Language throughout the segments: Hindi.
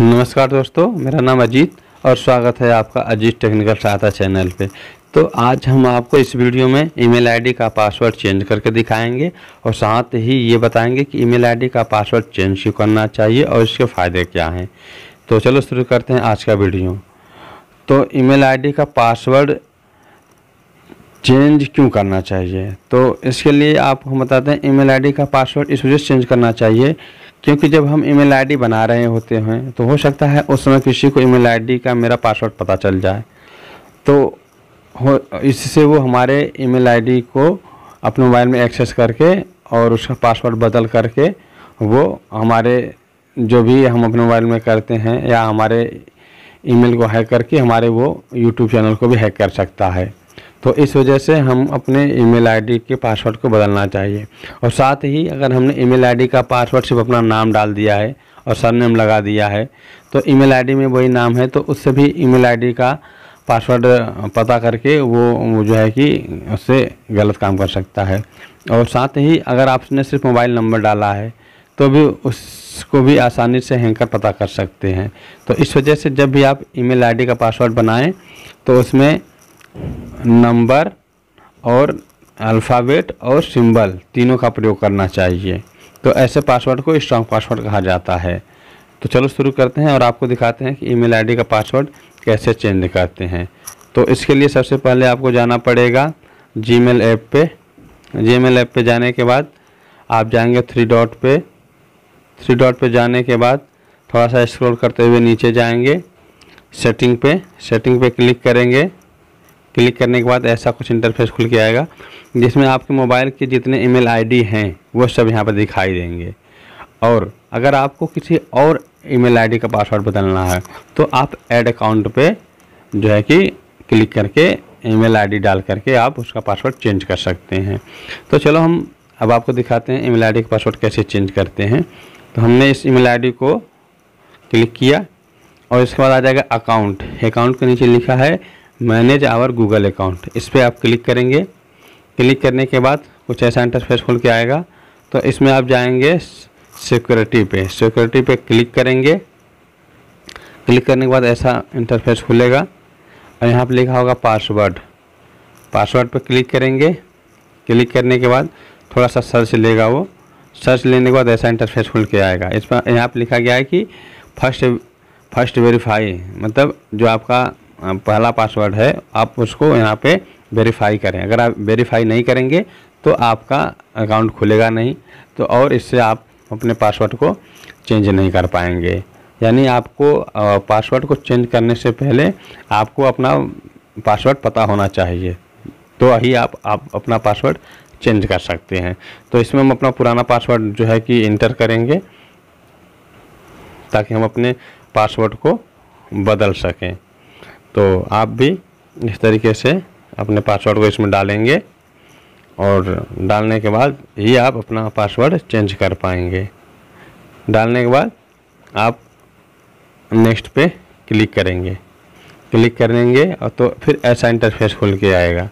नमस्कार दोस्तों मेरा नाम अजीत और स्वागत है आपका अजीत टेक्निकल सहायता चैनल पे तो आज हम आपको इस वीडियो में ईमेल आईडी का पासवर्ड चेंज करके दिखाएंगे और साथ ही ये बताएंगे कि ईमेल आईडी का पासवर्ड चेंज क्यों करना चाहिए और इसके फ़ायदे क्या हैं तो चलो शुरू करते हैं आज का वीडियो तो ई मेल का पासवर्ड चेंज क्यों करना चाहिए तो इसके लिए आपको बताते हैं ई मेल का पासवर्ड इस वजह से चेंज करना चाहिए क्योंकि जब हम ईमेल आईडी बना रहे होते हैं तो हो सकता है उस समय किसी को ईमेल आईडी का मेरा पासवर्ड पता चल जाए तो हो इससे वो हमारे ईमेल आईडी को अपने मोबाइल में एक्सेस करके और उसका पासवर्ड बदल करके वो हमारे जो भी हम अपने मोबाइल में करते हैं या हमारे ईमेल को हैक करके हमारे वो यूट्यूब चैनल को भी हैक कर सकता है तो इस वजह से हम अपने ईमेल आईडी के पासवर्ड को बदलना चाहिए और साथ ही अगर हमने ईमेल आईडी का पासवर्ड सिर्फ अपना नाम डाल दिया है और सरनेम लगा दिया है तो ईमेल आईडी में वही नाम है तो उससे भी ईमेल आईडी का पासवर्ड पता करके वो जो है कि उससे गलत काम कर सकता है और साथ ही अगर आपने सिर्फ मोबाइल नंबर डाला है तो भी उसको भी आसानी से हैंकर पता कर सकते हैं तो इस वजह से जब भी आप ईमेल आईडी का पासवर्ड बनाएं तो उसमें नंबर और अल्फ़ाबेट और सिंबल तीनों का प्रयोग करना चाहिए तो ऐसे पासवर्ड को स्ट्रॉन्ग पासवर्ड कहा जाता है तो चलो शुरू करते हैं और आपको दिखाते हैं कि ईमेल आईडी का पासवर्ड कैसे चेंज करते हैं तो इसके लिए सबसे पहले आपको जाना पड़ेगा जी मेल ऐप पे जी मेल ऐप पे जाने के बाद आप जाएंगे थ्री डॉट पे थ्री डॉट पे जाने के बाद थोड़ा सा स्क्रॉल करते हुए नीचे जाएंगे सेटिंग पे सेटिंग पे क्लिक करेंगे क्लिक करने के बाद ऐसा कुछ इंटरफेस खुल के आएगा जिसमें आपके मोबाइल के जितने ईमेल आईडी हैं वो सब यहाँ पर दिखाई देंगे और अगर आपको किसी और ईमेल आईडी का पासवर्ड बदलना है तो आप ऐड अकाउंट पे जो है कि क्लिक करके ईमेल आईडी डाल करके आप उसका पासवर्ड चेंज कर सकते हैं तो चलो हम अब आपको दिखाते हैं ई मेल का पासवर्ड कैसे चेंज करते हैं तो हमने इस ई मेल को क्लिक किया और इसके बाद आ जाएगा अकाउंट अकाउंट के नीचे लिखा है मैनेज आवर गूगल अकाउंट इस पर आप क्लिक करेंगे क्लिक करने के बाद कुछ ऐसा इंटरफेस खुल के आएगा तो इसमें आप जाएंगे सिक्योरिटी पे सिक्योरिटी पे क्लिक करेंगे क्लिक करने के बाद ऐसा इंटरफेस खुलेगा और यहाँ पर लिखा होगा पासवर्ड पासवर्ड पर क्लिक करेंगे क्लिक करने के बाद थोड़ा सा सर्च लेगा वो सर्च लेने के बाद ऐसा इंटरफेस खुल के आएगा इस पर यहाँ पर लिखा गया है कि फर्स्ट फर्स्ट वेरीफाई मतलब जो आपका पहला पासवर्ड है आप उसको यहाँ पे वेरीफाई करें अगर आप वेरीफाई नहीं करेंगे तो आपका अकाउंट खुलेगा नहीं तो और इससे आप अपने पासवर्ड को चेंज नहीं कर पाएंगे यानी आपको पासवर्ड को चेंज करने से पहले आपको अपना पासवर्ड पता होना चाहिए तो ही आप, आप अपना पासवर्ड चेंज कर सकते हैं तो इसमें हम अपना पुराना पासवर्ड जो है कि इंटर करेंगे ताकि हम अपने पासवर्ड को बदल सकें तो आप भी इस तरीके से अपने पासवर्ड को इसमें डालेंगे और डालने के बाद ही आप अपना पासवर्ड चेंज कर पाएंगे डालने के बाद आप नेक्स्ट पे क्लिक करेंगे क्लिक करेंगे और तो फिर ऐसा इंटरफेस खुल के आएगा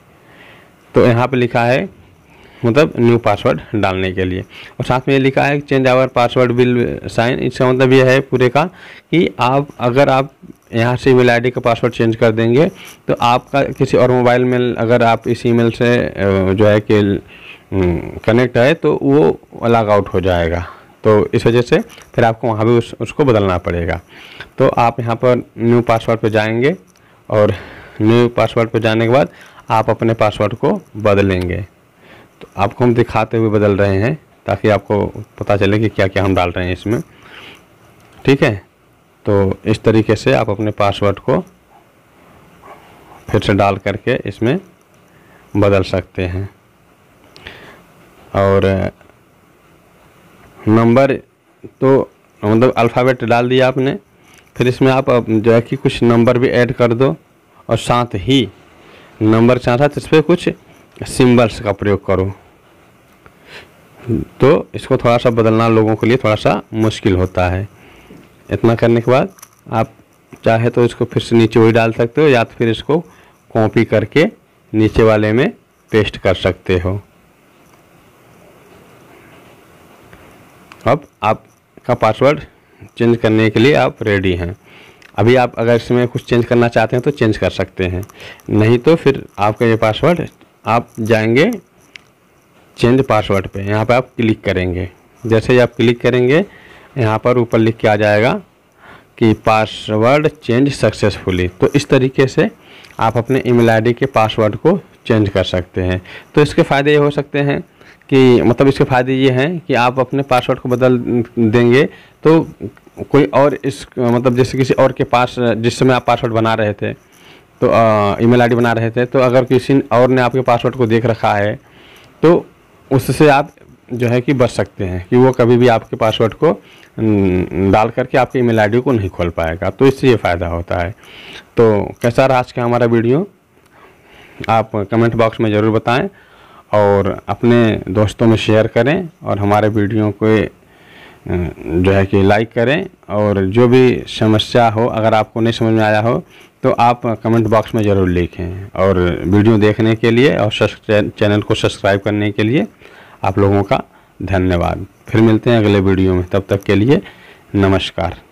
तो यहाँ पे लिखा है मतलब न्यू पासवर्ड डालने के लिए और साथ में ये लिखा है change our password will sign इसका मतलब ये है पूरे का कि आप अगर आप यहाँ से ईमेल आईडी का पासवर्ड चेंज कर देंगे तो आपका किसी और मोबाइल में अगर आप इस ईमेल से जो है कि कनेक्ट है तो वो लॉग आउट हो जाएगा तो इस वजह से फिर आपको वहाँ भी उस, उसको बदलना पड़ेगा तो आप यहाँ पर न्यू पासवर्ड पर जाएंगे और न्यू पासवर्ड पर जाने के बाद आप अपने पासवर्ड को बदलेंगे तो आपको हम दिखाते हुए बदल रहे हैं ताकि आपको पता चले कि क्या क्या हम डाल रहे हैं इसमें ठीक है तो इस तरीके से आप अपने पासवर्ड को फिर से डाल करके इसमें बदल सकते हैं और नंबर तो मतलब अल्फ़ाबेट डाल दिया आपने फिर इसमें आप जो है कि कुछ नंबर भी ऐड कर दो और साथ ही नंबर साथ साथ इस पर कुछ सिम्बल्स का प्रयोग करो तो इसको थोड़ा सा बदलना लोगों के लिए थोड़ा सा मुश्किल होता है इतना करने के बाद आप चाहे तो इसको फिर से नीचे वही डाल सकते हो या तो फिर इसको कॉपी करके नीचे वाले में पेस्ट कर सकते हो अब आपका पासवर्ड चेंज करने के लिए आप रेडी हैं अभी आप अगर इसमें कुछ चेंज करना चाहते हैं तो चेंज कर सकते हैं नहीं तो फिर आपका ये पासवर्ड आप जाएंगे चेंज पासवर्ड पे यहाँ पर आप क्लिक करेंगे जैसे ही आप क्लिक करेंगे यहाँ पर ऊपर लिख के आ जाएगा कि पासवर्ड चेंज सक्सेसफुली तो इस तरीके से आप अपने ईमेल आईडी के पासवर्ड को चेंज कर सकते हैं तो इसके फ़ायदे ये हो सकते हैं कि मतलब इसके फ़ायदे ये हैं कि आप अपने पासवर्ड को बदल देंगे तो कोई और इस मतलब जैसे किसी और के पास जिस समय आप पासवर्ड बना रहे थे तो ईमेल आईडी बना रहे थे तो अगर किसी और ने आपके पासवर्ड को देख रखा है तो उससे आप जो है कि बच सकते हैं कि वो कभी भी आपके पासवर्ड को डाल करके आपके ईमेल आईडी को नहीं खोल पाएगा तो इससे ये फ़ायदा होता है तो कैसा रहा आज का हमारा वीडियो आप कमेंट बॉक्स में ज़रूर बताएं और अपने दोस्तों में शेयर करें और हमारे वीडियो को जो है कि लाइक करें और जो भी समस्या हो अगर आपको नहीं समझ में आया हो तो आप कमेंट बॉक्स में ज़रूर लिखें और वीडियो देखने के लिए और चैनल को सब्सक्राइब करने के लिए आप लोगों का धन्यवाद फिर मिलते हैं अगले वीडियो में तब तक के लिए नमस्कार